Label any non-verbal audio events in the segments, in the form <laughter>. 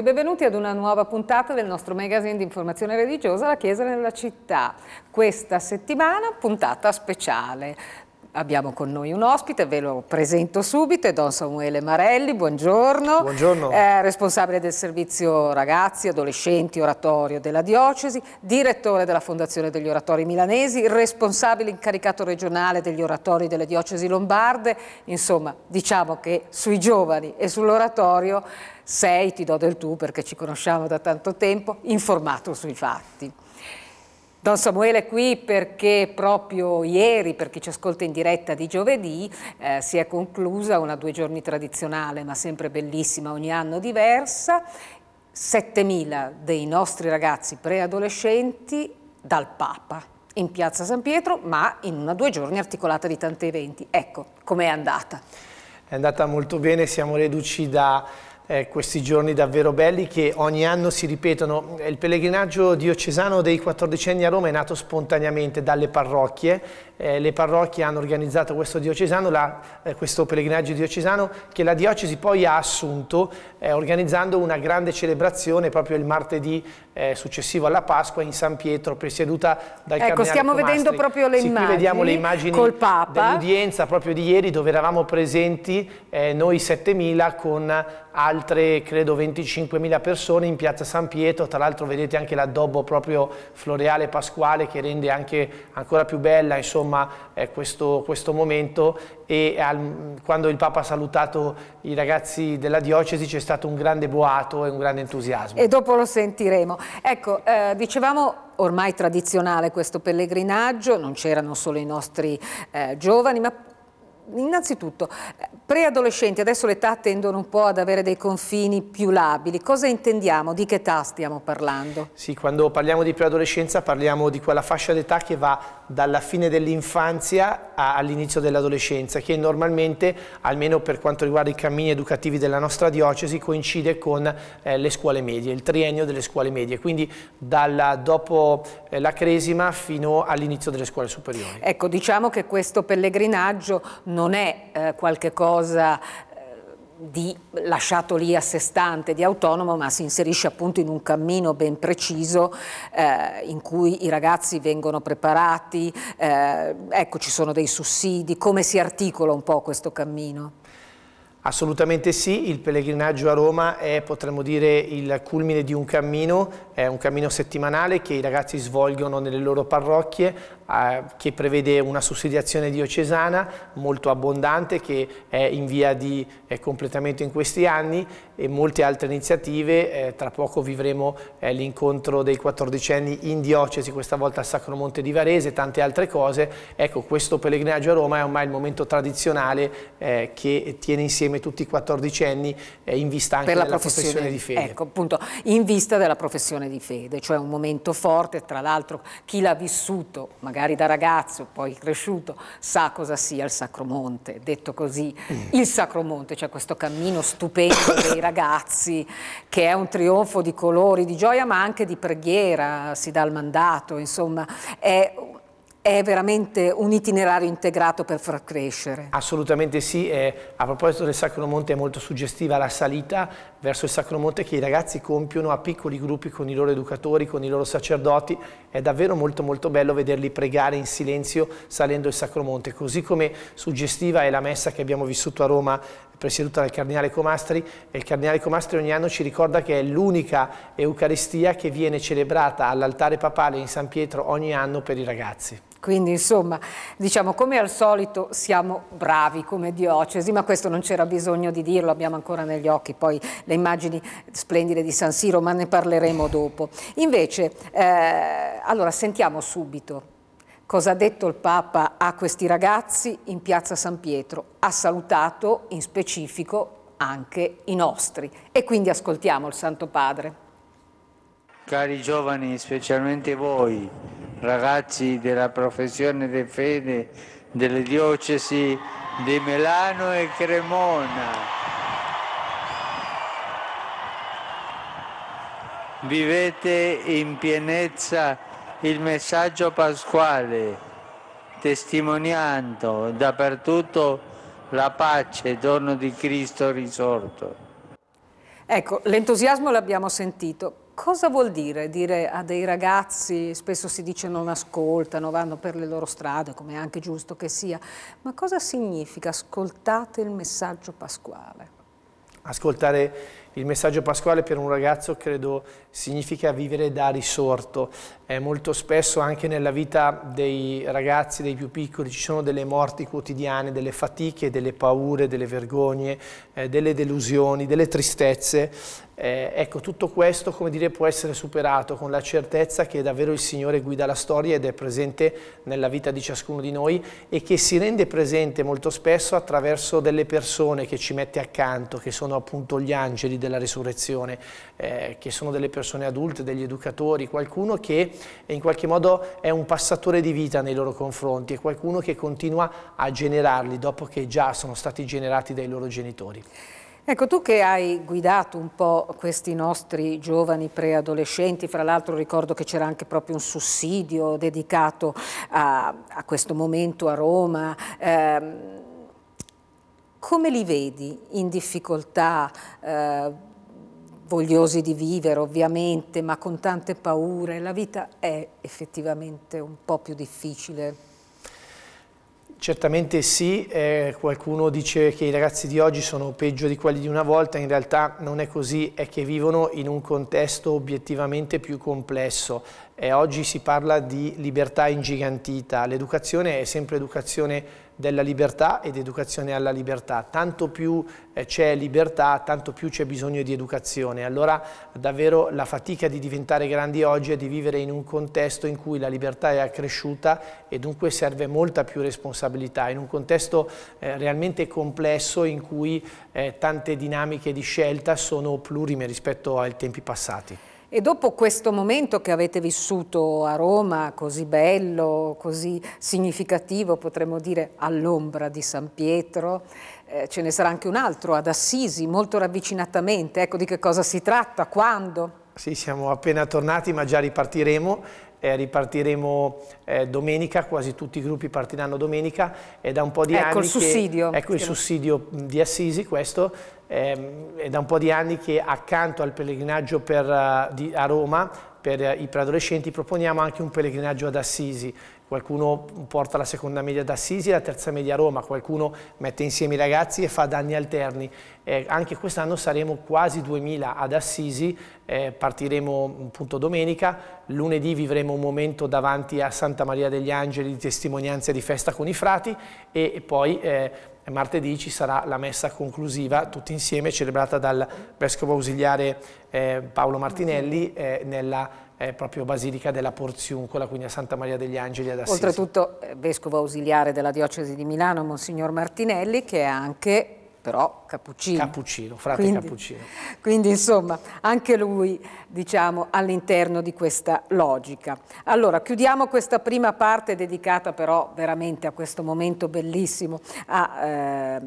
tutti, benvenuti ad una nuova puntata del nostro magazine di informazione religiosa La Chiesa nella città. Questa settimana puntata speciale Abbiamo con noi un ospite, ve lo presento subito, è Don Samuele Marelli, buongiorno. Buongiorno. È responsabile del servizio ragazzi, adolescenti, oratorio della diocesi, direttore della Fondazione degli Oratori Milanesi, responsabile incaricato regionale degli oratori delle diocesi lombarde, insomma diciamo che sui giovani e sull'oratorio sei, ti do del tu perché ci conosciamo da tanto tempo, informato sui fatti. Don Samuele è qui perché proprio ieri, per chi ci ascolta in diretta di giovedì, eh, si è conclusa una due giorni tradizionale ma sempre bellissima, ogni anno diversa. 7.000 dei nostri ragazzi preadolescenti dal Papa in piazza San Pietro ma in una due giorni articolata di tanti eventi. Ecco com'è andata. È andata molto bene, siamo reduci da eh, questi giorni davvero belli che ogni anno si ripetono. Il pellegrinaggio diocesano dei quattordicenni a Roma è nato spontaneamente dalle parrocchie. Eh, le parrocchie hanno organizzato questo, diocesano, la, eh, questo pellegrinaggio diocesano che la diocesi poi ha assunto eh, organizzando una grande celebrazione proprio il martedì eh, successivo alla Pasqua in San Pietro, presieduta dal ecco, Cardinale Ecco, stiamo Comastri. vedendo proprio le sì, immagini. Qui vediamo le immagini dell'udienza proprio di ieri dove eravamo presenti eh, noi 7.000 con altre credo 25.000 persone in piazza San Pietro, tra l'altro vedete anche l'addobbo proprio floreale pasquale che rende anche ancora più bella insomma, eh, questo, questo momento e al, quando il Papa ha salutato i ragazzi della diocesi c'è stato un grande boato e un grande entusiasmo. E dopo lo sentiremo. Ecco, eh, dicevamo ormai tradizionale questo pellegrinaggio, non c'erano solo i nostri eh, giovani, ma innanzitutto eh, preadolescenti, adesso l'età tendono un po' ad avere dei confini più labili, cosa intendiamo, di che età stiamo parlando? Sì, quando parliamo di preadolescenza parliamo di quella fascia d'età che va dalla fine dell'infanzia all'inizio dell'adolescenza, che normalmente, almeno per quanto riguarda i cammini educativi della nostra diocesi, coincide con eh, le scuole medie, il triennio delle scuole medie, quindi dalla, dopo eh, la cresima fino all'inizio delle scuole superiori. Ecco, diciamo che questo pellegrinaggio non è eh, qualche di lasciato lì a sé stante, di autonomo, ma si inserisce appunto in un cammino ben preciso eh, in cui i ragazzi vengono preparati, eh, ecco ci sono dei sussidi, come si articola un po' questo cammino? Assolutamente sì, il pellegrinaggio a Roma è potremmo dire il culmine di un cammino, è un cammino settimanale che i ragazzi svolgono nelle loro parrocchie eh, che prevede una sussidiazione diocesana molto abbondante che è in via di eh, completamento in questi anni e molte altre iniziative. Eh, tra poco vivremo eh, l'incontro dei quattordicenni in diocesi, questa volta a Sacro Monte di Varese, tante altre cose. Ecco, questo pellegrinaggio a Roma è ormai il momento tradizionale eh, che tiene insieme tutti i quattordicenni anni eh, in vista anche della professione, professione, di fede. Ecco, appunto, in vista della professione di fede, cioè un momento forte, tra l'altro chi l'ha vissuto magari magari da ragazzo, poi cresciuto, sa cosa sia il Sacromonte, detto così, mm. il Sacromonte, cioè questo cammino stupendo dei <coughs> ragazzi che è un trionfo di colori, di gioia, ma anche di preghiera, si dà il mandato, insomma, è un è veramente un itinerario integrato per far crescere. Assolutamente sì, eh, a proposito del Sacro Monte è molto suggestiva la salita verso il Sacro Monte che i ragazzi compiono a piccoli gruppi con i loro educatori, con i loro sacerdoti, è davvero molto molto bello vederli pregare in silenzio salendo il Sacro Monte, così come suggestiva è la messa che abbiamo vissuto a Roma presieduta dal Cardinale Comastri e il Cardinale Comastri ogni anno ci ricorda che è l'unica Eucaristia che viene celebrata all'altare papale in San Pietro ogni anno per i ragazzi. Quindi insomma, diciamo come al solito siamo bravi come diocesi, ma questo non c'era bisogno di dirlo, abbiamo ancora negli occhi poi le immagini splendide di San Siro, ma ne parleremo dopo. Invece, eh, allora sentiamo subito cosa ha detto il Papa a questi ragazzi in piazza San Pietro. Ha salutato in specifico anche i nostri e quindi ascoltiamo il Santo Padre. Cari giovani, specialmente voi, ragazzi della professione di fede delle diocesi di Melano e Cremona, vivete in pienezza di il messaggio pasquale, testimoniando dappertutto la pace, dono di Cristo risorto. Ecco, l'entusiasmo l'abbiamo sentito. Cosa vuol dire dire a dei ragazzi, spesso si dice non ascoltano, vanno per le loro strade, come è anche giusto che sia, ma cosa significa ascoltate il messaggio pasquale? Ascoltare il messaggio pasquale per un ragazzo credo significa vivere da risorto. Eh, molto spesso anche nella vita dei ragazzi, dei più piccoli, ci sono delle morti quotidiane, delle fatiche, delle paure, delle vergogne, eh, delle delusioni, delle tristezze. Eh, ecco, tutto questo, come dire, può essere superato con la certezza che davvero il Signore guida la storia ed è presente nella vita di ciascuno di noi e che si rende presente molto spesso attraverso delle persone che ci mette accanto, che sono appunto gli angeli della della risurrezione, eh, che sono delle persone adulte, degli educatori, qualcuno che in qualche modo è un passatore di vita nei loro confronti, è qualcuno che continua a generarli dopo che già sono stati generati dai loro genitori. Ecco, tu che hai guidato un po' questi nostri giovani preadolescenti, fra l'altro ricordo che c'era anche proprio un sussidio dedicato a, a questo momento a Roma, ehm, come li vedi in difficoltà, eh, vogliosi di vivere ovviamente, ma con tante paure? La vita è effettivamente un po' più difficile. Certamente sì, eh, qualcuno dice che i ragazzi di oggi sono peggio di quelli di una volta, in realtà non è così, è che vivono in un contesto obiettivamente più complesso. Eh, oggi si parla di libertà ingigantita, l'educazione è sempre educazione della libertà ed educazione alla libertà. Tanto più eh, c'è libertà, tanto più c'è bisogno di educazione. Allora davvero la fatica di diventare grandi oggi è di vivere in un contesto in cui la libertà è accresciuta e dunque serve molta più responsabilità, in un contesto eh, realmente complesso in cui eh, tante dinamiche di scelta sono plurime rispetto ai tempi passati. E dopo questo momento che avete vissuto a Roma, così bello, così significativo, potremmo dire all'ombra di San Pietro, eh, ce ne sarà anche un altro ad Assisi, molto ravvicinatamente. Ecco di che cosa si tratta, quando? Sì, siamo appena tornati ma già ripartiremo eh, ripartiremo eh, domenica, quasi tutti i gruppi partiranno domenica è da un po' di ecco anni il sussidio. Che, ecco il sussidio mm, di Assisi, questo ehm, è da un po' di anni che accanto al pellegrinaggio per, uh, di, a Roma per uh, i preadolescenti proponiamo anche un pellegrinaggio ad Assisi qualcuno porta la seconda media ad Assisi e la terza media a Roma, qualcuno mette insieme i ragazzi e fa danni alterni. Eh, anche quest'anno saremo quasi 2000 ad Assisi, eh, partiremo appunto domenica, lunedì vivremo un momento davanti a Santa Maria degli Angeli di testimonianza e di festa con i frati e, e poi eh, martedì ci sarà la messa conclusiva tutti insieme celebrata dal vescovo ausiliare eh, Paolo Martinelli eh, nella eh, proprio basilica della Porziuncola, quindi a Santa Maria degli Angeli ad Assisi. Oltretutto eh, vescovo ausiliare della diocesi di Milano, Monsignor Martinelli, che è anche però Cappuccino. Cappuccino, frate quindi, Cappuccino. Quindi insomma anche lui diciamo all'interno di questa logica. Allora chiudiamo questa prima parte dedicata però veramente a questo momento bellissimo a, eh,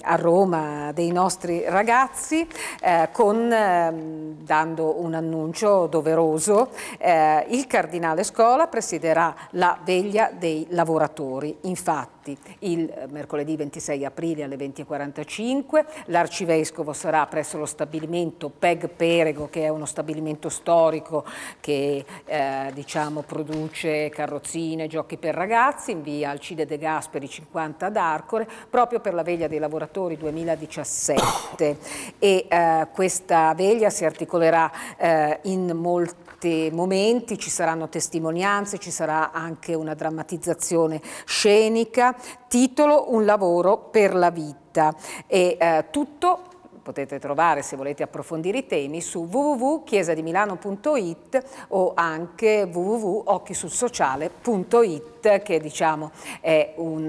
a Roma dei nostri ragazzi eh, con, eh, dando un annuncio doveroso, eh, il Cardinale Scola presiderà la veglia dei lavoratori. Infatti il mercoledì 26 aprile alle 20.45 5, l'arcivescovo sarà presso lo stabilimento PEG Perego che è uno stabilimento storico che eh, diciamo, produce carrozzine, giochi per ragazzi in via Alcide De Gasperi 50 ad Arcore proprio per la veglia dei lavoratori 2017 e eh, questa veglia si articolerà eh, in molti tanti momenti, ci saranno testimonianze, ci sarà anche una drammatizzazione scenica, titolo Un lavoro per la vita e eh, tutto potete trovare se volete approfondire i temi su www.chiesadimilano.it o anche www.occhisulsociale.it che diciamo è un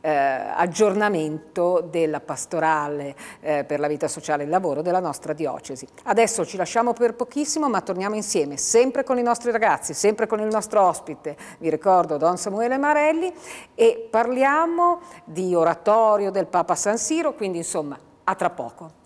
eh, aggiornamento della pastorale eh, per la vita sociale e il lavoro della nostra diocesi. Adesso ci lasciamo per pochissimo ma torniamo insieme sempre con i nostri ragazzi, sempre con il nostro ospite, vi ricordo Don Samuele Marelli e parliamo di oratorio del Papa San Siro, quindi insomma a tra poco.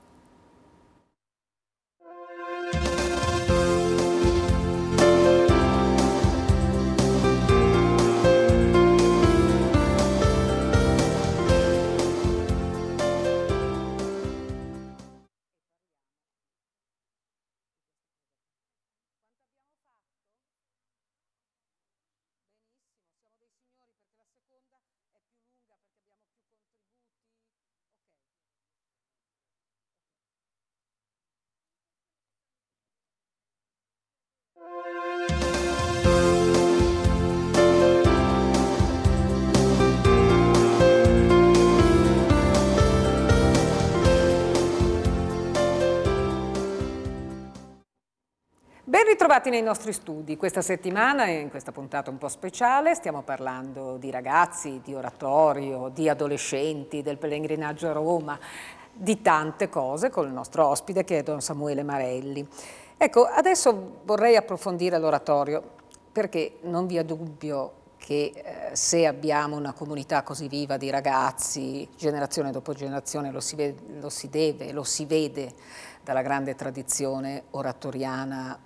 Bentrovati nei nostri studi. Questa settimana, in questa puntata un po' speciale, stiamo parlando di ragazzi, di oratorio, di adolescenti, del pellegrinaggio a Roma, di tante cose con il nostro ospite che è Don Samuele Marelli. Ecco, adesso vorrei approfondire l'oratorio perché non vi è dubbio che eh, se abbiamo una comunità così viva di ragazzi, generazione dopo generazione, lo si, vede, lo si deve, lo si vede dalla grande tradizione oratoriana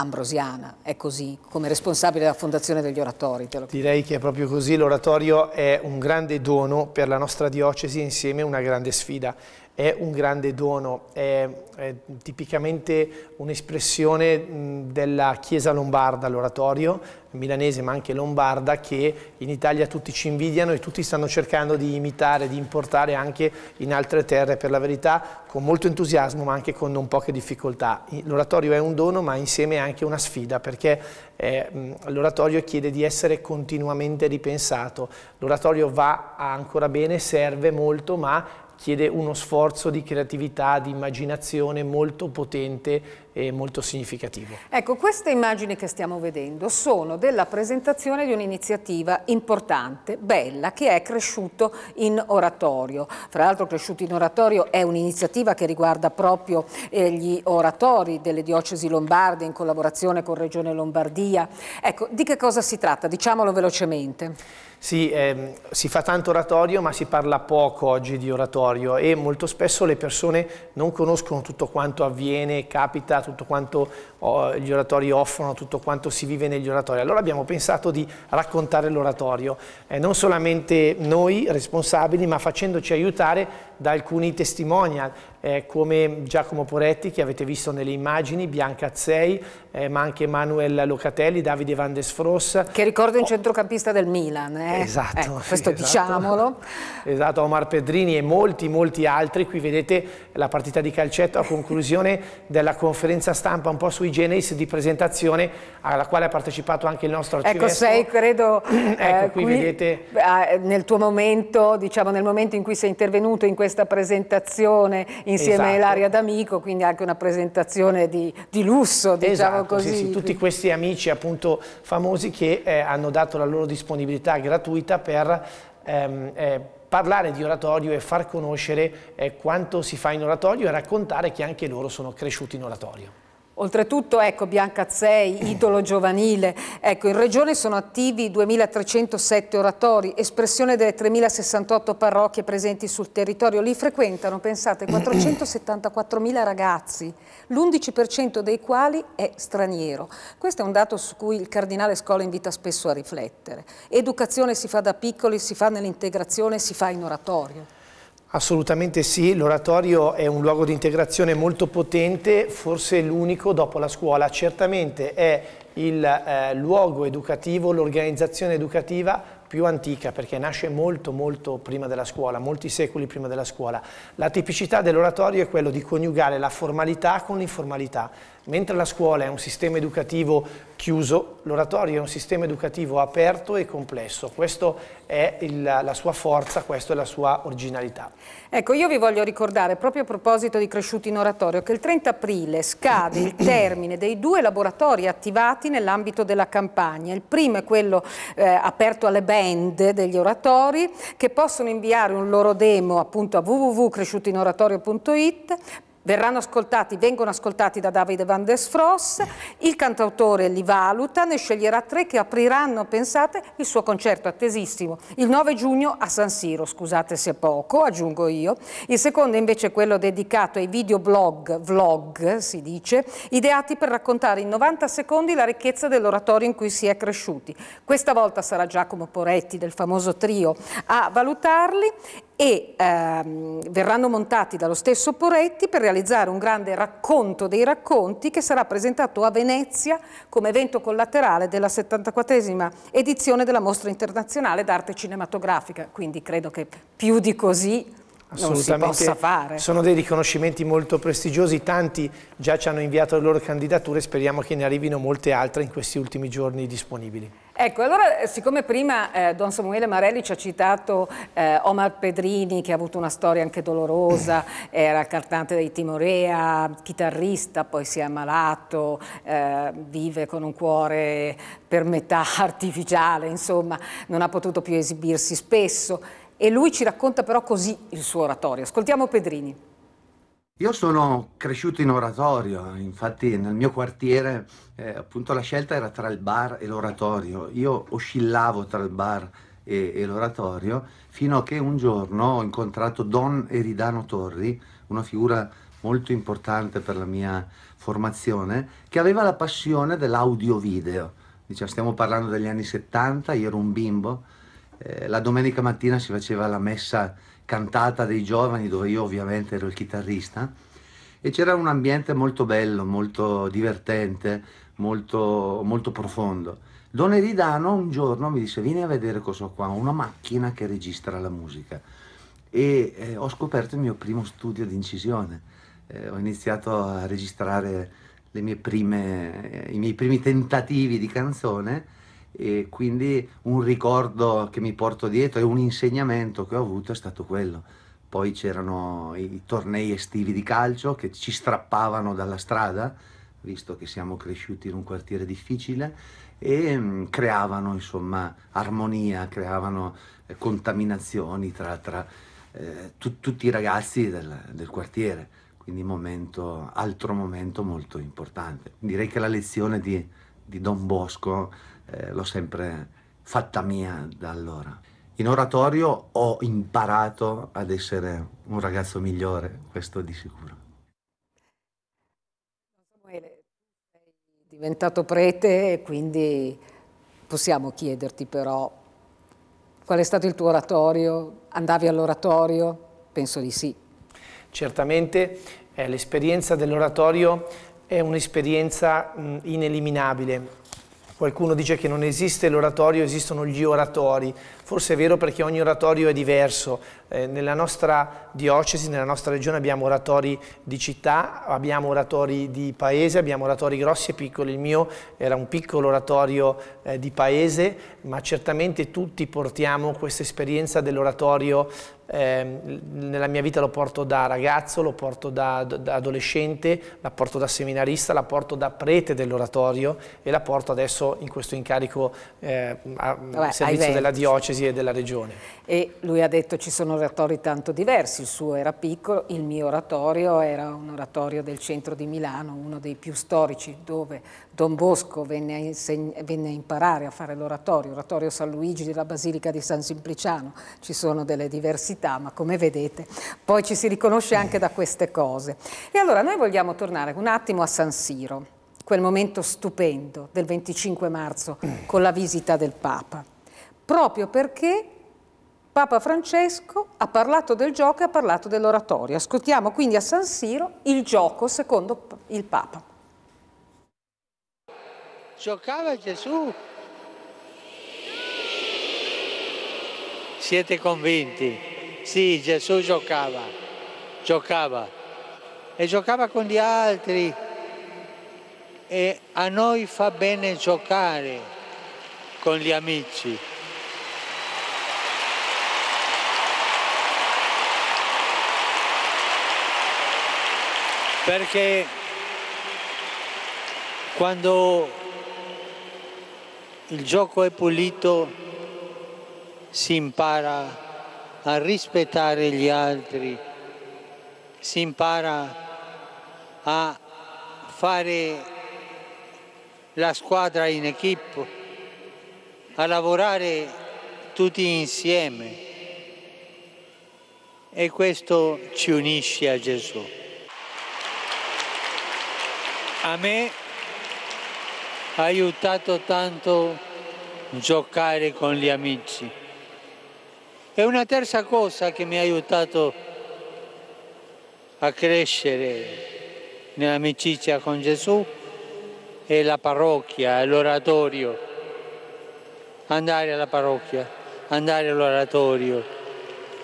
ambrosiana, è così, come responsabile della Fondazione degli Oratori. Direi che è proprio così, l'oratorio è un grande dono per la nostra diocesi insieme a una grande sfida è un grande dono, è, è tipicamente un'espressione della chiesa lombarda, l'oratorio milanese ma anche lombarda che in Italia tutti ci invidiano e tutti stanno cercando di imitare, di importare anche in altre terre per la verità con molto entusiasmo ma anche con non poche difficoltà. L'oratorio è un dono ma insieme è anche una sfida perché eh, l'oratorio chiede di essere continuamente ripensato, l'oratorio va ancora bene, serve molto ma chiede uno sforzo di creatività, di immaginazione molto potente e molto significativo. Ecco, queste immagini che stiamo vedendo sono della presentazione di un'iniziativa importante, bella, che è Cresciuto in Oratorio. Fra l'altro Cresciuto in Oratorio è un'iniziativa che riguarda proprio eh, gli oratori delle diocesi lombarde in collaborazione con Regione Lombardia. Ecco, di che cosa si tratta? Diciamolo velocemente. Si, eh, si, fa tanto oratorio ma si parla poco oggi di oratorio e molto spesso le persone non conoscono tutto quanto avviene, capita, tutto quanto oh, gli oratori offrono, tutto quanto si vive negli oratori. Allora abbiamo pensato di raccontare l'oratorio, eh, non solamente noi responsabili ma facendoci aiutare da alcuni testimonial, eh, come Giacomo Poretti che avete visto nelle immagini, Bianca Azzei, eh, ma anche Manuel Locatelli, Davide Van Desfross. Che ricordo un oh. centrocampista del Milan, eh? Esatto. Ecco, questo esatto. diciamolo. Esatto, Omar Pedrini e molti molti altri. Qui vedete la partita di calcetto a conclusione della conferenza stampa un po' sui generis di presentazione alla quale ha partecipato anche il nostro ecco, arcivescovo. Ecco, sei credo... <clears throat> ecco, eh, qui, qui vedete... Eh, nel tuo momento, diciamo nel momento in cui sei intervenuto in questa presentazione insieme esatto. a Ilaria D'Amico, quindi anche una presentazione di, di lusso, diciamo esatto, così. Sì, sì, tutti questi amici appunto famosi che eh, hanno dato la loro disponibilità gratuita per... Ehm, eh, parlare di oratorio e far conoscere eh, quanto si fa in oratorio e raccontare che anche loro sono cresciuti in oratorio. Oltretutto, ecco, Bianca Biancazzei, <clears throat> idolo giovanile, ecco, in regione sono attivi 2.307 oratori, espressione delle 3.068 parrocchie presenti sul territorio. Li frequentano, pensate, 474.000 <clears throat> ragazzi, l'11% dei quali è straniero. Questo è un dato su cui il Cardinale Scola invita spesso a riflettere. Educazione si fa da piccoli, si fa nell'integrazione, si fa in oratorio. Assolutamente sì, l'oratorio è un luogo di integrazione molto potente, forse l'unico dopo la scuola. Certamente è il eh, luogo educativo, l'organizzazione educativa più antica perché nasce molto molto prima della scuola, molti secoli prima della scuola. La tipicità dell'oratorio è quello di coniugare la formalità con l'informalità Mentre la scuola è un sistema educativo chiuso, l'oratorio è un sistema educativo aperto e complesso. Questa è il, la sua forza, questa è la sua originalità. Ecco, io vi voglio ricordare, proprio a proposito di Cresciuti in Oratorio, che il 30 aprile scade il termine dei due laboratori attivati nell'ambito della campagna. Il primo è quello eh, aperto alle band degli oratori, che possono inviare un loro demo appunto a www.cresciutinoratorio.it verranno ascoltati, vengono ascoltati da Davide Van der Sfross, il cantautore li valuta, ne sceglierà tre che apriranno, pensate, il suo concerto attesissimo, il 9 giugno a San Siro, scusate se è poco, aggiungo io. Il secondo è invece è quello dedicato ai videoblog, vlog si dice, ideati per raccontare in 90 secondi la ricchezza dell'oratorio in cui si è cresciuti. Questa volta sarà Giacomo Poretti del famoso trio a valutarli e ehm, verranno montati dallo stesso Poretti per realizzare un grande racconto dei racconti che sarà presentato a Venezia come evento collaterale della 74esima edizione della Mostra Internazionale d'Arte Cinematografica, quindi credo che più di così non si possa fare. Sono dei riconoscimenti molto prestigiosi, tanti già ci hanno inviato le loro candidature, speriamo che ne arrivino molte altre in questi ultimi giorni disponibili. Ecco, allora eh, siccome prima eh, Don Samuele Marelli ci ha citato eh, Omar Pedrini che ha avuto una storia anche dolorosa, <clears throat> era cantante dei Timorea, chitarrista, poi si è ammalato, eh, vive con un cuore per metà <laughs> artificiale, insomma, non ha potuto più esibirsi spesso e lui ci racconta però così il suo oratorio. Ascoltiamo Pedrini. Io sono cresciuto in oratorio, infatti nel mio quartiere eh, appunto la scelta era tra il bar e l'oratorio. Io oscillavo tra il bar e, e l'oratorio fino a che un giorno ho incontrato Don Eridano Torri, una figura molto importante per la mia formazione, che aveva la passione dell'audio-video. Diciamo, stiamo parlando degli anni 70, io ero un bimbo, eh, la domenica mattina si faceva la messa cantata dei giovani dove io ovviamente ero il chitarrista e c'era un ambiente molto bello, molto divertente, molto, molto profondo. Don Eridano un giorno mi disse vieni a vedere cosa ho qua, una macchina che registra la musica e eh, ho scoperto il mio primo studio di incisione, eh, ho iniziato a registrare prime, eh, i miei primi tentativi di canzone e quindi un ricordo che mi porto dietro e un insegnamento che ho avuto è stato quello. Poi c'erano i tornei estivi di calcio che ci strappavano dalla strada, visto che siamo cresciuti in un quartiere difficile, e mm, creavano insomma armonia, creavano eh, contaminazioni tra, tra eh, tu, tutti i ragazzi del, del quartiere. Quindi momento, altro momento molto importante. Direi che la lezione di, di Don Bosco eh, l'ho sempre fatta mia da allora. In oratorio ho imparato ad essere un ragazzo migliore, questo di sicuro. Samuele, sei diventato prete e quindi possiamo chiederti però qual è stato il tuo oratorio? Andavi all'oratorio? Penso di sì. Certamente eh, l'esperienza dell'oratorio è un'esperienza ineliminabile Qualcuno dice che non esiste l'oratorio, esistono gli oratori. Forse è vero perché ogni oratorio è diverso. Eh, nella nostra diocesi, nella nostra regione abbiamo oratori di città, abbiamo oratori di paese, abbiamo oratori grossi e piccoli. Il mio era un piccolo oratorio eh, di paese, ma certamente tutti portiamo questa esperienza dell'oratorio eh, nella mia vita lo porto da ragazzo, lo porto da, da, adolescente, la porto da seminarista, la porto da prete dell'oratorio e la porto adesso in questo incarico eh, a Vabbè, servizio della diocesi paesi e della regione. E lui ha detto ci sono oratori tanto diversi, il suo era piccolo, il mio oratorio era un oratorio del centro di Milano, uno dei più storici, dove Don Bosco venne a, inseg... venne a imparare a fare l'oratorio, oratorio San Luigi della Basilica di San Simpliciano, ci sono delle diversità, ma come vedete poi ci si riconosce anche da queste cose. E allora noi vogliamo tornare un attimo a San Siro quel momento stupendo del 25 marzo con la visita del Papa proprio perché Papa Francesco ha parlato del gioco e ha parlato dell'oratorio. Ascoltiamo quindi a San Siro il gioco secondo il Papa. Giocava Gesù. Siete convinti? Sì, Gesù giocava, giocava e giocava con gli altri e a noi fa bene giocare con gli amici. perché quando il gioco è pulito si impara a rispettare gli altri, si impara a fare la squadra in equip, a lavorare tutti insieme e questo ci unisce a Gesù a me ha aiutato tanto giocare con gli amici. E una terza cosa che mi ha aiutato a crescere nell'amicizia con Gesù è la parrocchia, l'oratorio. Andare alla parrocchia, andare all'oratorio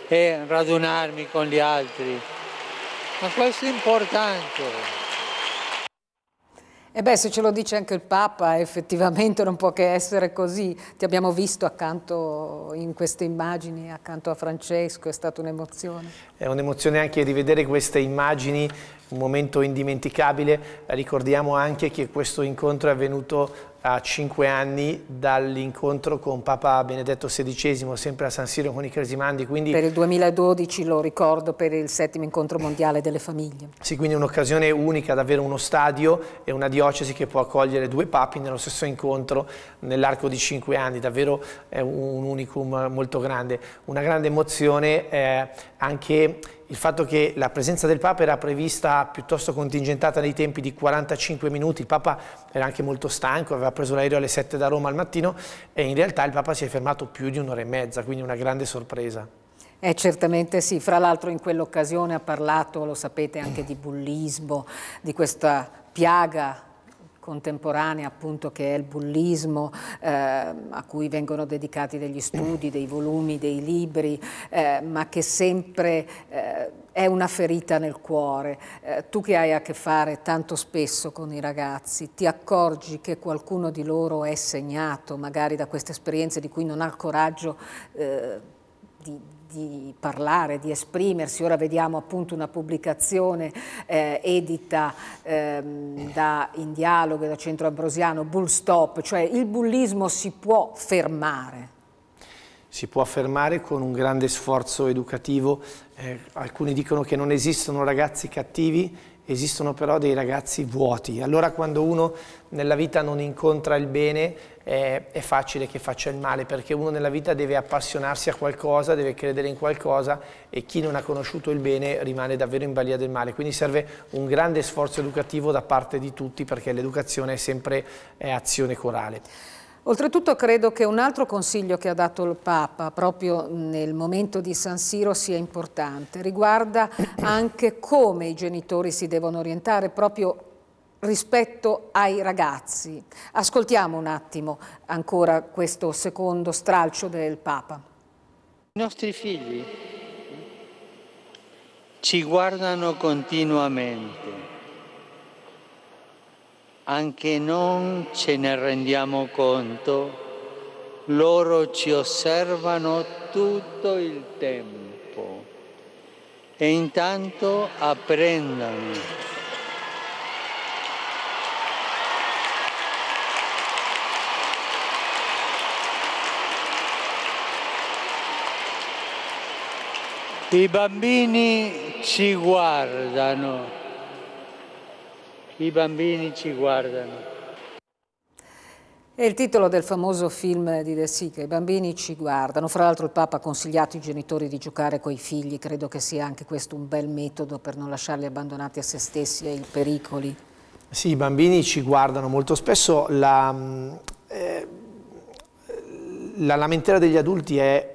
e radunarmi con gli altri. Ma questo è importante. E beh, se ce lo dice anche il Papa, effettivamente non può che essere così. Ti abbiamo visto accanto in queste immagini, accanto a Francesco, è stata un'emozione. È un'emozione anche rivedere queste immagini, un momento indimenticabile. Ricordiamo anche che questo incontro è avvenuto a cinque anni dall'incontro con Papa Benedetto XVI, sempre a San Siro con i Cresimandi. Quindi... Per il 2012 lo ricordo per il settimo incontro mondiale delle famiglie. Sì, quindi un'occasione unica ad avere uno stadio e una diocesi che può accogliere due papi nello stesso incontro nell'arco di cinque anni, davvero è un unicum molto grande. Una grande emozione eh, anche il fatto che la presenza del Papa era prevista piuttosto contingentata nei tempi di 45 minuti, il Papa era anche molto stanco, aveva preso l'aereo alle 7 da Roma al mattino e in realtà il Papa si è fermato più di un'ora e mezza, quindi una grande sorpresa. Eh, certamente sì, fra l'altro in quell'occasione ha parlato, lo sapete, anche di bullismo, di questa piaga contemporanea appunto che è il bullismo eh, a cui vengono dedicati degli studi, dei volumi, dei libri, eh, ma che sempre eh, è una ferita nel cuore. Eh, tu che hai a che fare tanto spesso con i ragazzi, ti accorgi che qualcuno di loro è segnato magari da queste esperienze di cui non ha il coraggio eh, di, di parlare, di esprimersi. Ora vediamo appunto una pubblicazione eh, edita ehm, da In Dialogo, da Centro Ambrosiano, Bull Stop, cioè il bullismo si può fermare. Si può fermare con un grande sforzo educativo. Eh, alcuni dicono che non esistono ragazzi cattivi, esistono però dei ragazzi vuoti. Allora quando uno nella vita non incontra il bene è, è, facile che faccia il male, perché uno nella vita deve appassionarsi a qualcosa, deve credere in qualcosa e chi non ha conosciuto il bene rimane davvero in balia del male. Quindi serve un grande sforzo educativo da parte di tutti, perché l'educazione è sempre è azione corale. Oltretutto credo che un altro consiglio che ha dato il Papa proprio nel momento di San Siro sia importante, riguarda anche come i genitori si devono orientare proprio rispetto ai ragazzi. Ascoltiamo un attimo ancora questo secondo stralcio del Papa. I nostri figli ci guardano continuamente, anche non ce ne rendiamo conto, loro ci osservano tutto il tempo e intanto apprendono I bambini ci guardano, i bambini ci guardano. È il titolo del famoso film di De Sica, i bambini ci guardano. Fra l'altro il Papa ha consigliato ai genitori di giocare coi figli, credo che sia anche questo un bel metodo per non lasciarli abbandonati a se stessi e ai pericoli. Sì, i bambini ci guardano molto spesso. La, mm, eh, la lamentela degli adulti è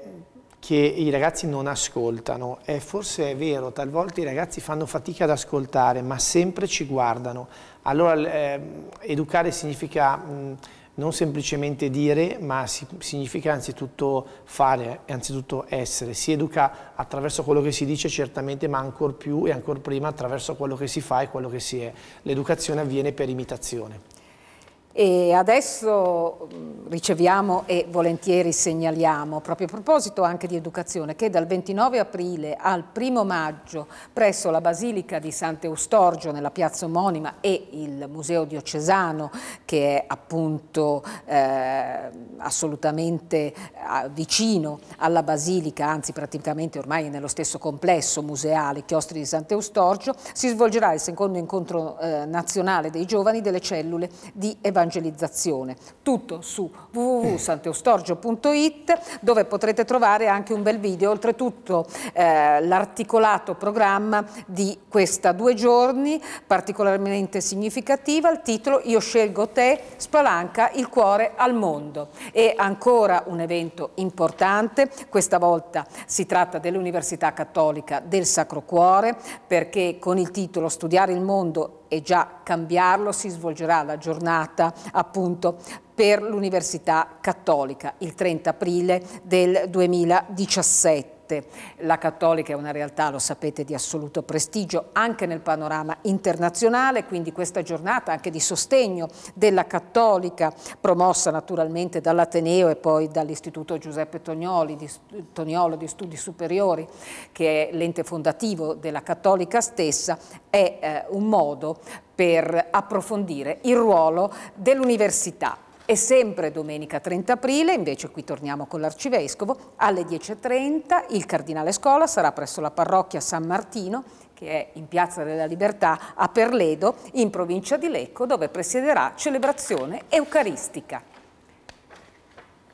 che i ragazzi non ascoltano. E forse è vero, talvolta i ragazzi fanno fatica ad ascoltare, ma sempre ci guardano. Allora eh, educare significa mh, non semplicemente dire, ma significa anzitutto fare, anzitutto essere. Si educa attraverso quello che si dice certamente, ma ancor più e ancor prima attraverso quello che si fa e quello che si è. L'educazione avviene per imitazione. E adesso riceviamo e volentieri segnaliamo, proprio a proposito anche di educazione, che dal 29 aprile al 1 maggio presso la Basilica di Sant'Eustorgio nella piazza omonima e il Museo Diocesano, che è appunto eh, assolutamente eh, vicino alla Basilica, anzi praticamente ormai nello stesso complesso museale, Chiostri di Sant'Eustorgio, si svolgerà il secondo incontro eh, nazionale dei giovani delle cellule di evangelizzazione evangelizzazione. Tutto su www.santeustorgio.it dove potrete trovare anche un bel video, oltretutto eh, l'articolato programma di questa due giorni particolarmente significativa, il titolo Io scelgo te, spalanca il cuore al mondo. E ancora un evento importante, questa volta si tratta dell'Università Cattolica del Sacro Cuore perché con il titolo Studiare il mondo e già cambiarlo si svolgerà la giornata appunto per l'Università Cattolica il 30 aprile del 2017 forte. La Cattolica è una realtà, lo sapete, di assoluto prestigio anche nel panorama internazionale, quindi questa giornata anche di sostegno della Cattolica, promossa naturalmente dall'Ateneo e poi dall'Istituto Giuseppe Tognoli, di, Tognolo di Studi Superiori, che è l'ente fondativo della Cattolica stessa, è eh, un modo per approfondire il ruolo dell'università e sempre domenica 30 aprile, invece qui torniamo con l'Arcivescovo, alle 10.30 il Cardinale Scola sarà presso la parrocchia San Martino, che è in Piazza della Libertà a Perledo, in provincia di Lecco, dove presiederà celebrazione eucaristica.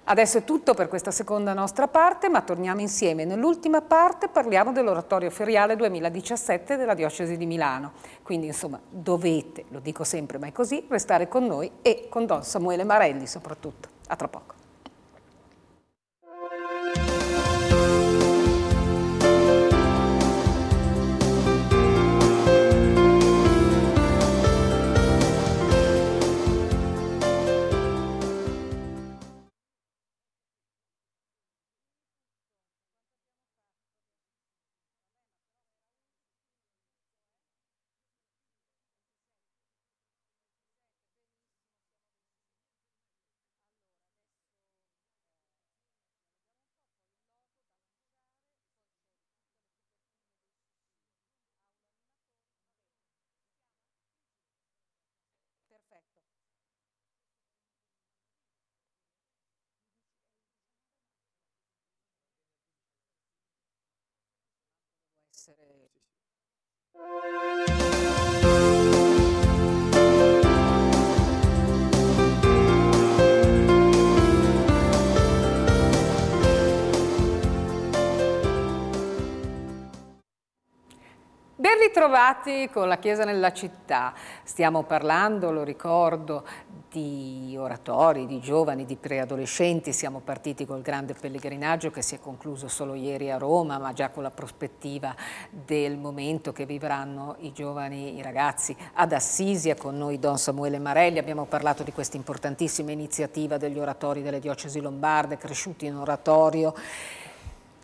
Adesso è tutto per questa seconda nostra parte, ma torniamo insieme. Nell'ultima parte parliamo dell'oratorio feriale 2017 della Diocesi di Milano. Quindi, insomma, dovete, lo dico sempre, ma è così, restare con noi e con Don Samuele Marelli soprattutto. A tra poco. essere. Sì, sì. Ben ritrovati con la Chiesa nella città. Stiamo parlando, lo ricordo, di oratori, di giovani, di preadolescenti. Siamo partiti col grande pellegrinaggio che si è concluso solo ieri a Roma, ma già con la prospettiva del momento che vivranno i giovani, i ragazzi ad Assisia. Con noi Don Samuele Marelli abbiamo parlato di questa importantissima iniziativa degli oratori delle diocesi lombarde, cresciuti in oratorio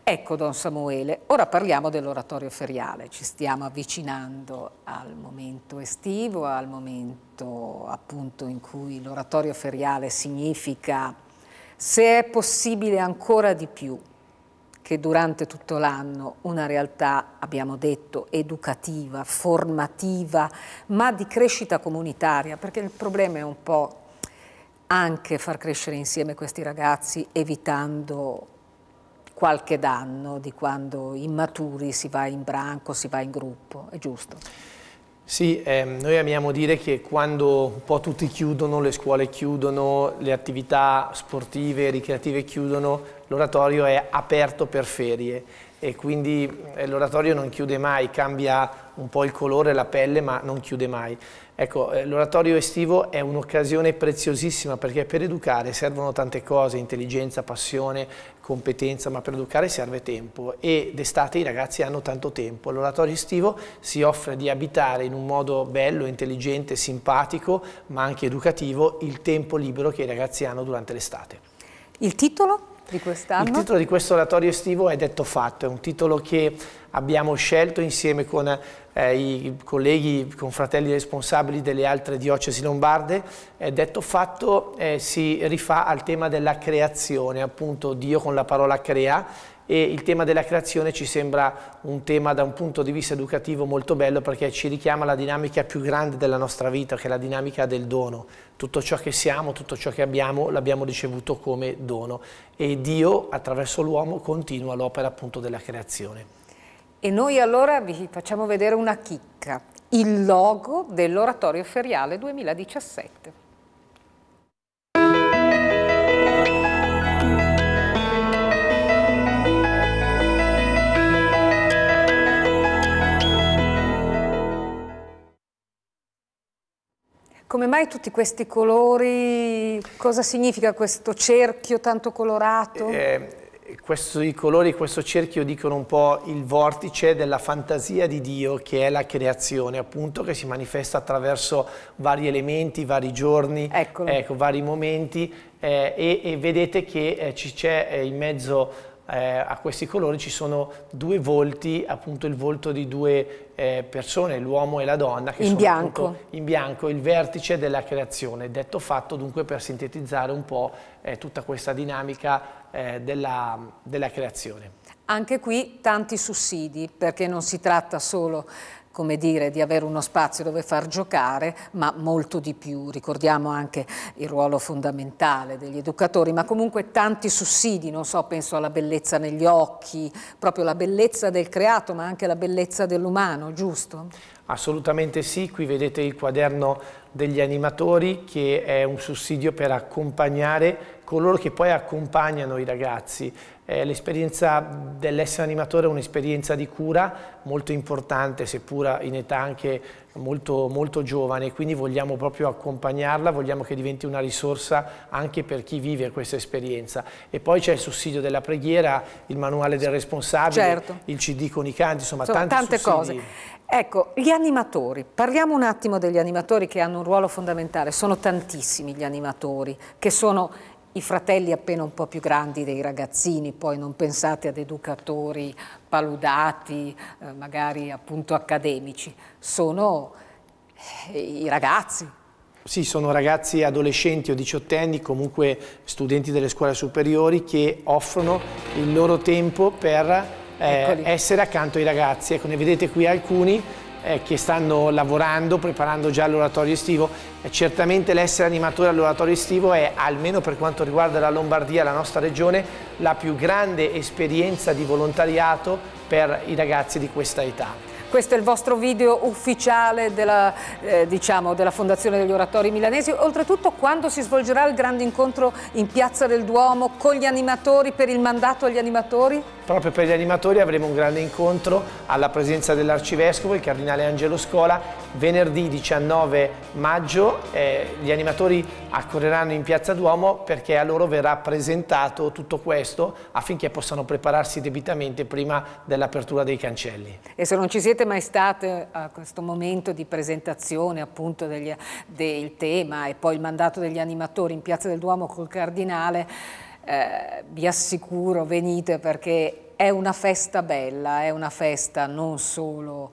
Ecco Don Samuele, ora parliamo dell'oratorio feriale, ci stiamo avvicinando al momento estivo, al momento appunto in cui l'oratorio feriale significa se è possibile ancora di più che durante tutto l'anno una realtà, abbiamo detto, educativa, formativa, ma di crescita comunitaria, perché il problema è un po' anche far crescere insieme questi ragazzi evitando qualche danno di quando immaturi si va in branco, si va in gruppo, è giusto? Sì, ehm, noi amiamo dire che quando un po' tutti chiudono, le scuole chiudono, le attività sportive e ricreative chiudono, l'oratorio è aperto per ferie e quindi eh, l'oratorio non chiude mai, cambia un po' il colore, la pelle, ma non chiude mai. Ecco, eh, l'oratorio estivo è un'occasione preziosissima perché per educare servono tante cose, intelligenza, passione, competenza, ma per educare serve tempo e d'estate i ragazzi hanno tanto tempo. L'oratorio estivo si offre di abitare in un modo bello, intelligente, simpatico, ma anche educativo, il tempo libero che i ragazzi hanno durante l'estate. Il titolo? di quest'anno? Il titolo di questo oratorio estivo è Detto Fatto, è un titolo che abbiamo scelto insieme con eh, i colleghi, con fratelli responsabili delle altre diocesi lombarde. Eh, detto fatto eh, si rifà al tema della creazione, appunto Dio con la parola crea e il tema della creazione ci sembra un tema da un punto di vista educativo molto bello perché ci richiama la dinamica più grande della nostra vita che è la dinamica del dono. Tutto ciò che siamo, tutto ciò che abbiamo l'abbiamo ricevuto come dono e Dio attraverso l'uomo continua l'opera appunto della creazione. E noi allora vi facciamo vedere una chicca, il logo dell'oratorio feriale 2017. Come mai tutti questi colori? Cosa significa questo cerchio tanto colorato? Eh, eh questo, colori, questo cerchio dicono un po' il vortice della fantasia di Dio che è la creazione, appunto, che si manifesta attraverso vari elementi, vari giorni, ecco, vari momenti eh, e, e, vedete che eh, ci c'è eh, in mezzo eh, a questi colori ci sono due volti, appunto il volto di due eh, persone, l'uomo e la donna, che in sono bianco. in bianco, il vertice della creazione. Detto fatto dunque per sintetizzare un po' eh, tutta questa dinamica eh, della, della creazione. Anche qui tanti sussidi, perché non si tratta solo come dire, di avere uno spazio dove far giocare, ma molto di più. Ricordiamo anche il ruolo fondamentale degli educatori, ma comunque tanti sussidi, non so, penso alla bellezza negli occhi, proprio la bellezza del creato, ma anche la bellezza dell'umano, giusto? Assolutamente sì, qui vedete il quaderno degli animatori che è un sussidio per accompagnare coloro che poi accompagnano i ragazzi eh, l'esperienza dell'essere animatore è un'esperienza di cura molto importante, seppur in età anche molto, molto giovane, quindi vogliamo proprio accompagnarla, vogliamo che diventi una risorsa anche per chi vive questa esperienza. E poi c'è il sussidio della preghiera, il manuale del responsabile, certo. il CD con i canti, insomma, insomma tante sussidi. cose. Ecco, gli animatori, parliamo un attimo degli animatori che hanno un ruolo fondamentale, sono tantissimi gli animatori che sono i fratelli appena un po' più grandi dei ragazzini, poi non pensate ad educatori paludati, eh, magari appunto accademici, sono eh, i ragazzi, sì, sono ragazzi adolescenti o diciottenni, comunque studenti delle scuole superiori che offrono il loro tempo per eh, essere accanto ai ragazzi. Ecco, ne vedete qui alcuni eh, che stanno lavorando, preparando già l'oratorio estivo. Eh, certamente l'essere animatore all'oratorio estivo è, almeno per quanto riguarda la Lombardia, la nostra regione, la più grande esperienza di volontariato per i ragazzi di questa età. Questo è il vostro video ufficiale della, eh, diciamo, della Fondazione degli Oratori Milanesi. Oltretutto quando si svolgerà il grande incontro in Piazza del Duomo con gli animatori, per il mandato agli animatori? Proprio per gli animatori avremo un grande incontro alla presenza dell'Arcivescovo, il Cardinale Angelo Scola, venerdì 19 maggio. Eh, gli animatori accorreranno in Piazza Duomo perché a loro verrà presentato tutto questo affinché possano prepararsi debitamente prima dell'apertura dei cancelli. E se non ci siete siete mai state eh, a questo momento di presentazione appunto degli, del tema e poi il mandato degli animatori in Piazza del Duomo col Cardinale, eh, vi assicuro venite perché è una festa bella, è una festa non solo,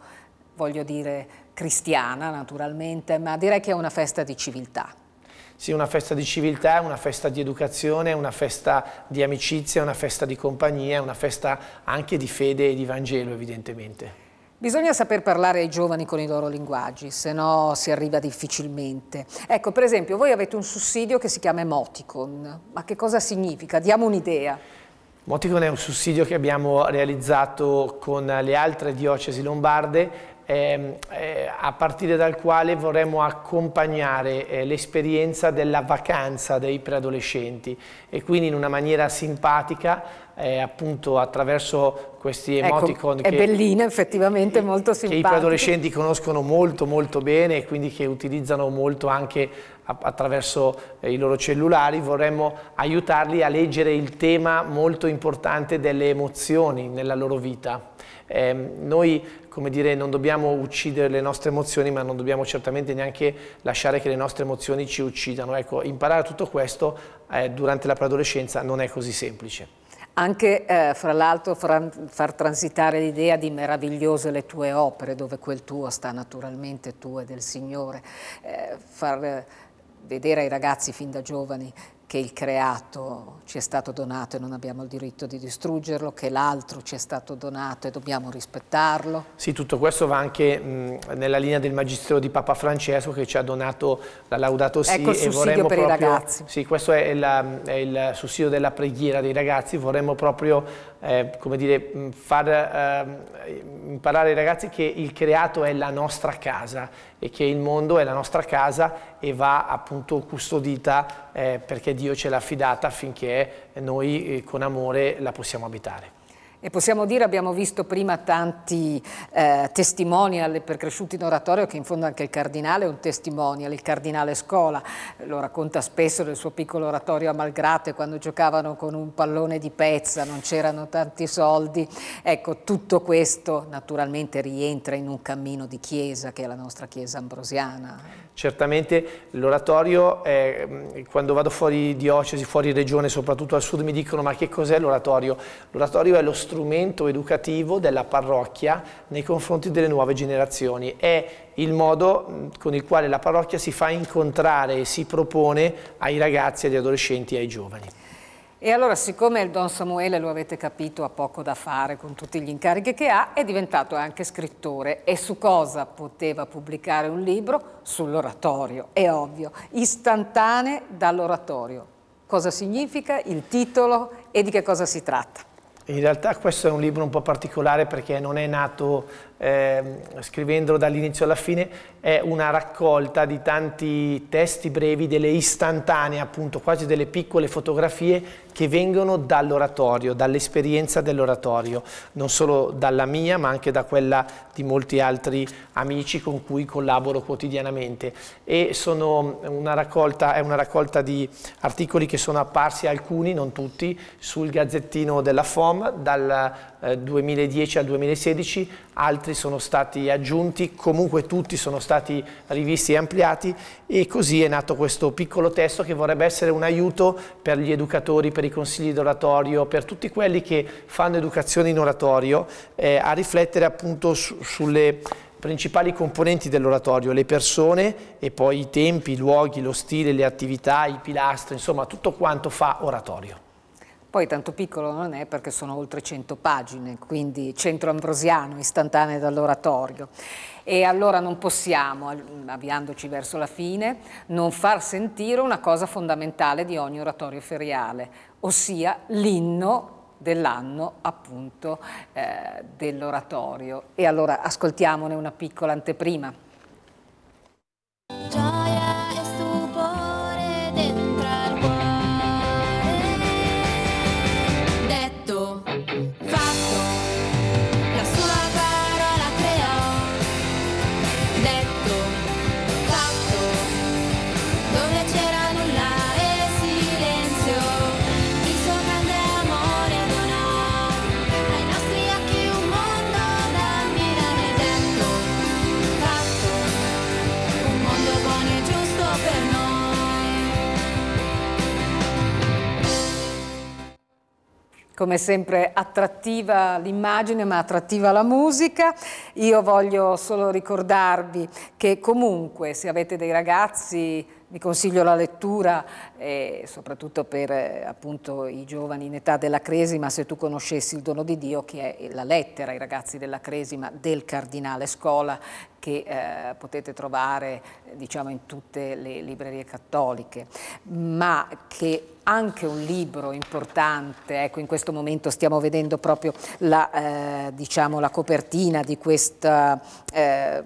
voglio dire, cristiana naturalmente, ma direi che è una festa di civiltà. Sì, una festa di civiltà, una festa di educazione, una festa di amicizia, una festa di compagnia, una festa anche di fede e di Vangelo evidentemente. Bisogna saper parlare ai giovani con i loro linguaggi, se no si arriva difficilmente. Ecco, per esempio, voi avete un sussidio che si chiama Emoticon, ma che cosa significa? Diamo un'idea. Emoticon è un sussidio che abbiamo realizzato con le altre diocesi lombarde eh, eh, a partire dal quale vorremmo accompagnare eh, l'esperienza della vacanza dei preadolescenti e quindi in una maniera simpatica eh, appunto attraverso questi ecco, emoticon ecco, è che, bellina effettivamente, molto simpatica che i preadolescenti conoscono molto molto bene e quindi che utilizzano molto anche attraverso eh, i loro cellulari, vorremmo aiutarli a leggere il tema molto importante delle emozioni nella loro vita. Eh, noi, come dire, non dobbiamo uccidere le nostre emozioni, ma non dobbiamo certamente neanche lasciare che le nostre emozioni ci uccidano. Ecco, imparare tutto questo eh, durante la preadolescenza non è così semplice. Anche, eh, fra l'altro, far transitare l'idea di meravigliose le tue opere, dove quel tuo sta naturalmente tuo e del Signore. Eh, far eh, vedere ai ragazzi fin da giovani che il creato ci è stato donato e non abbiamo il diritto di distruggerlo, che l'altro ci è stato donato e dobbiamo rispettarlo. Sì, tutto questo va anche mh, nella linea del Magistero di Papa Francesco che ci ha donato la Laudato Si. Ecco il sussidio per proprio, i ragazzi. Sì, questo è, la, è il sussidio della preghiera dei ragazzi, vorremmo proprio eh, come dire, far eh, imparare ai ragazzi che il creato è la nostra casa e che il mondo è la nostra casa e va appunto custodita eh, perché Dio ce l'ha affidata affinché noi eh, con amore la possiamo abitare. E possiamo dire, abbiamo visto prima tanti eh, testimonial cresciuti in oratorio, che in fondo anche il cardinale è un testimonial, il cardinale Scola, lo racconta spesso del suo piccolo oratorio a Malgrate, quando giocavano con un pallone di pezza, non c'erano tanti soldi. Ecco, tutto questo naturalmente rientra in un cammino di chiesa, che è la nostra chiesa ambrosiana. Certamente l'oratorio, mm, quando vado fuori diocesi, fuori regione, soprattutto al sud, mi dicono ma che cos'è l'oratorio? L'oratorio è lo strumento educativo della parrocchia nei confronti delle nuove generazioni. È il modo con il quale la parrocchia si fa incontrare e si propone ai ragazzi, agli adolescenti e ai giovani. E allora, siccome il Don Samuele, lo avete capito, ha poco da fare con tutti gli incarichi che ha, è diventato anche scrittore. E su cosa poteva pubblicare un libro? Sull'oratorio, è ovvio. Istantanee dall'oratorio. Cosa significa il titolo e di che cosa si tratta? In realtà questo è un libro un po' particolare perché non è nato eh, scrivendolo dall'inizio alla fine, è una raccolta di tanti testi brevi, delle istantanee, appunto, quasi delle piccole fotografie che vengono dall'oratorio, dall'esperienza dell'oratorio, non solo dalla mia, ma anche da quella di molti altri amici con cui collaboro quotidianamente. E una raccolta, è una raccolta di articoli che sono apparsi alcuni, non tutti, sul gazzettino della FOM, dal 2010 eh, al 2016, altri sono stati aggiunti, comunque tutti sono stati rivisti e ampliati e così è nato questo piccolo testo che vorrebbe essere un aiuto per gli educatori, per i consigli d'oratorio, per tutti quelli che fanno educazione in oratorio eh, a riflettere appunto su, sulle principali componenti dell'oratorio, le persone e poi i tempi, i luoghi, lo stile, le attività, i pilastri, insomma tutto quanto fa oratorio. Poi tanto piccolo non è perché sono oltre 100 pagine, quindi centro ambrosiano, istantanee dall'oratorio. E allora non possiamo, avviandoci verso la fine, non far sentire una cosa fondamentale di ogni oratorio feriale, ossia l'inno dell'anno appunto eh, dell'oratorio. E allora ascoltiamone una piccola anteprima. come sempre attrattiva l'immagine ma attrattiva la musica. Io voglio solo ricordarvi che comunque se avete dei ragazzi vi consiglio la lettura, eh, soprattutto per eh, appunto, i giovani in età della Cresima, se tu conoscessi il dono di Dio, che è la lettera ai ragazzi della Cresima del Cardinale Scola, che eh, potete trovare eh, diciamo, in tutte le librerie cattoliche, ma che anche un libro importante, ecco in questo momento stiamo vedendo proprio la, eh, diciamo, la copertina di, questa, eh,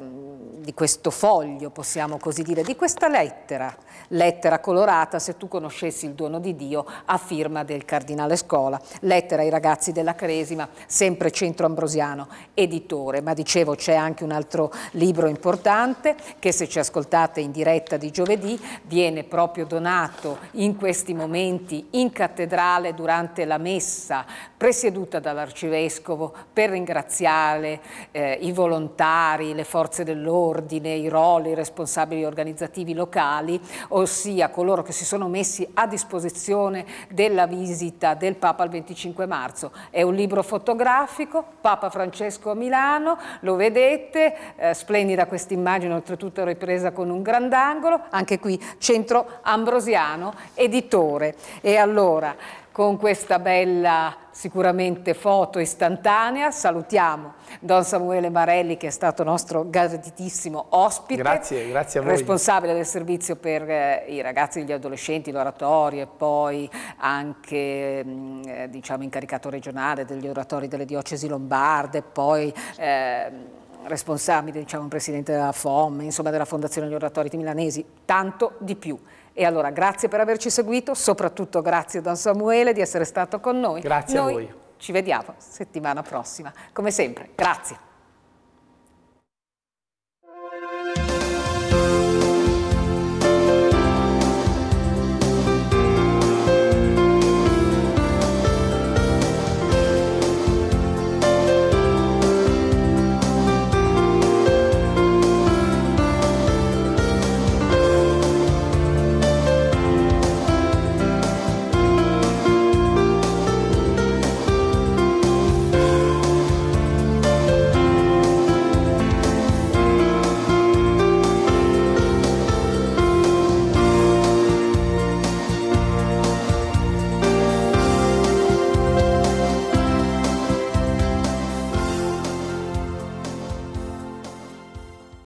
di, questo foglio, possiamo così dire, di questa lettera, lettera colorata se tu conoscessi il dono di Dio a firma del Cardinale Scola, lettera ai ragazzi della Cresima, sempre Centro Ambrosiano, editore, ma dicevo c'è anche un altro libro importante che se ci ascoltate in diretta di giovedì viene proprio donato in questi momenti presenti in cattedrale durante la messa presieduta dall'arcivescovo per ringraziare eh, i volontari, le forze dell'ordine, i roli responsabili organizzativi locali, ossia coloro che si sono messi a disposizione della visita del Papa il 25 marzo. È un libro fotografico, Papa Francesco a Milano, lo vedete, eh, splendida questa immagine, oltretutto ripresa con un grandangolo, anche qui Centro Ambrosiano, editore. E allora, con questa bella sicuramente foto istantanea. Salutiamo Don Samuele Marelli che è stato nostro graditissimo ospite. Grazie, grazie a voi. Responsabile del servizio per eh, i ragazzi e gli adolescenti, l'oratorio e poi anche mh, mm, diciamo, incaricato regionale degli oratori delle diocesi lombarde, poi... Eh, responsabile, diciamo, presidente della FOM, insomma della Fondazione degli Oratori Milanesi, tanto di più. E allora grazie per averci seguito, soprattutto grazie Don Samuele di essere stato con noi. Grazie noi a voi. Ci vediamo settimana prossima, come sempre. Grazie.